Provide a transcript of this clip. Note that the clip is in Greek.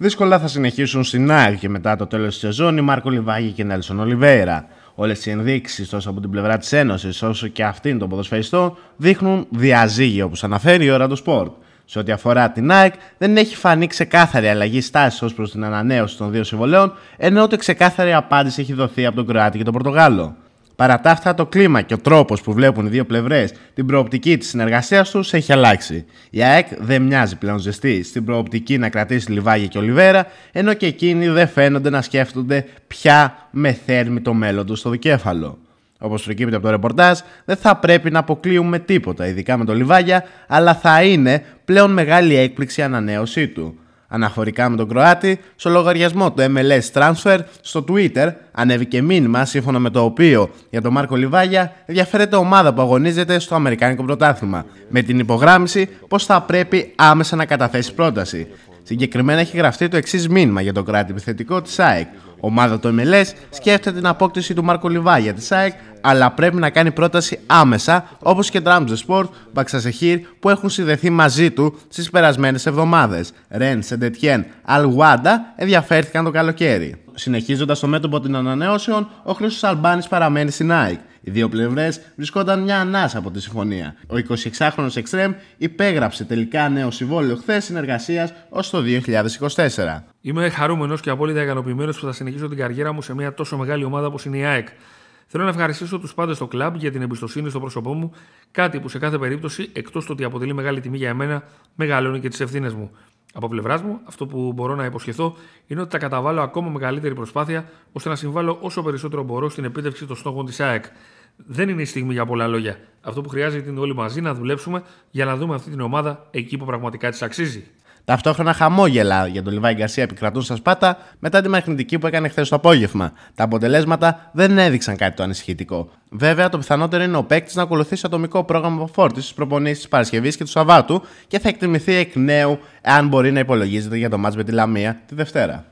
δύσκολα θα συνεχίσουν στην ΑΕΚ και μετά το τέλος της σεζόν η Μάρκο Λιβάγη και Νέλσον Ολιβέρα. Όλες οι ενδείξεις τόσο από την πλευρά της Ένωσης όσο και αυτήν τον ποδοσφαιριστό δείχνουν διαζύγιο όπω αναφέρει η ώρα του σπορτ. Σε ό,τι αφορά την ΑΕΚ, δεν έχει φανεί ξεκάθαρη αλλαγή στάσης ως προς την ανανέωση των δύο συμβολέων, ενώ ούτε ξεκάθαρη απάντηση έχει δοθεί από τον Κροάτι και τον Πορτογάλο. Παρά τα αυτά, το κλίμα και ο τρόπος που βλέπουν οι δύο πλευρές την προοπτική της συνεργασίας τους έχει αλλάξει. Η ΑΕΚ δεν μοιάζει πλέον ζεστή στην προοπτική να κρατήσει Λιβάγια και Ολιβέρα, ενώ και εκείνοι δεν φαίνονται να σκέφτονται πια με θέρμη το μέλλον τους στο δικέφαλο. Όπως προκύπτει από το ρεπορτάζ, δεν θα πρέπει να αποκλείουμε τίποτα, ειδικά με το Λιβάγια, αλλά θα είναι πλέον μεγάλη έκπληξη ανανέωσή του. Αναφορικά με τον Κροάτη, στο λογαριασμό του MLS Transfer στο Twitter ανέβηκε μήνυμα σύμφωνα με το οποίο για τον Μάρκο Λιβάγια ενδιαφέρεται ομάδα που αγωνίζεται στο Αμερικάνικο Πρωτάθλημα, με την υπογράμμιση πως θα πρέπει άμεσα να καταθέσει πρόταση. Συγκεκριμένα έχει γραφτεί το εξής μήνυμα για τον κράτη επιθετικό της ΑΕΚ, ομάδα του MLS σκέφτεται την απόκτηση του Μάρκο Λιβά για τη ΣΑΕΚ, αλλά πρέπει να κάνει πρόταση άμεσα, όπως και Τράμπζε Σπορτ, Μπαξασεχήρ που έχουν συνδεθεί μαζί του στις περασμένες εβδομάδες. Ρεν, Σεντετιέν, Αλγουάντα ενδιαφέρθηκαν το καλοκαίρι. Συνεχίζοντας το μέτωπο των ανανεώσεων, ο Χρήστος Αλμπάνης παραμένει στην ΑΕΚ. Οι δύο πλευρές βρισκόταν μια ανάσα από τη συμφωνία. Ο 26χρονο Εξτρέμ υπέγραψε τελικά νέο συμβόλαιο χθες συνεργασίας ως το 2024. Είμαι χαρούμενος και απόλυτα ικανοποιημένος που θα συνεχίσω την καριέρα μου σε μια τόσο μεγάλη ομάδα όπως είναι η ΑΕΚ. Θέλω να ευχαριστήσω τους πάντες στο κλαμπ για την εμπιστοσύνη στο πρόσωπό μου, κάτι που σε κάθε περίπτωση, εκτός του ότι αποτελεί μεγάλη τιμή για εμένα, μεγαλώνει και τις ευθύνες μου. Από πλευράς μου, αυτό που μπορώ να υποσχεθώ είναι ότι θα καταβάλω ακόμα μεγαλύτερη προσπάθεια ώστε να συμβάλλω όσο περισσότερο μπορώ στην επίτευξη των στόχων της ΑΕΚ δεν είναι η στιγμή για πολλά λόγια. Αυτό που χρειάζεται είναι όλοι μαζί να δουλέψουμε για να δούμε αυτή την ομάδα εκεί που πραγματικά της αξίζει. Ταυτόχρονα χαμόγελα για τον Λιβάη Γκαρσία επικρατούν στα σπάτα μετά τη μαγνητική που έκανε χθες το απόγευμα. Τα αποτελέσματα δεν έδειξαν κάτι το ανησυχητικό. Βέβαια, το πιθανότερο είναι ο παίκτης να ακολουθήσει ατομικό πρόγραμμα φόρτιση, προπονήσεις της Παρασκευής και του Σαββάτου και θα εκτιμηθεί εκ νέου αν μπορεί να υπολογίζεται για το μάτς με τη Λαμία τη Δευτέρα.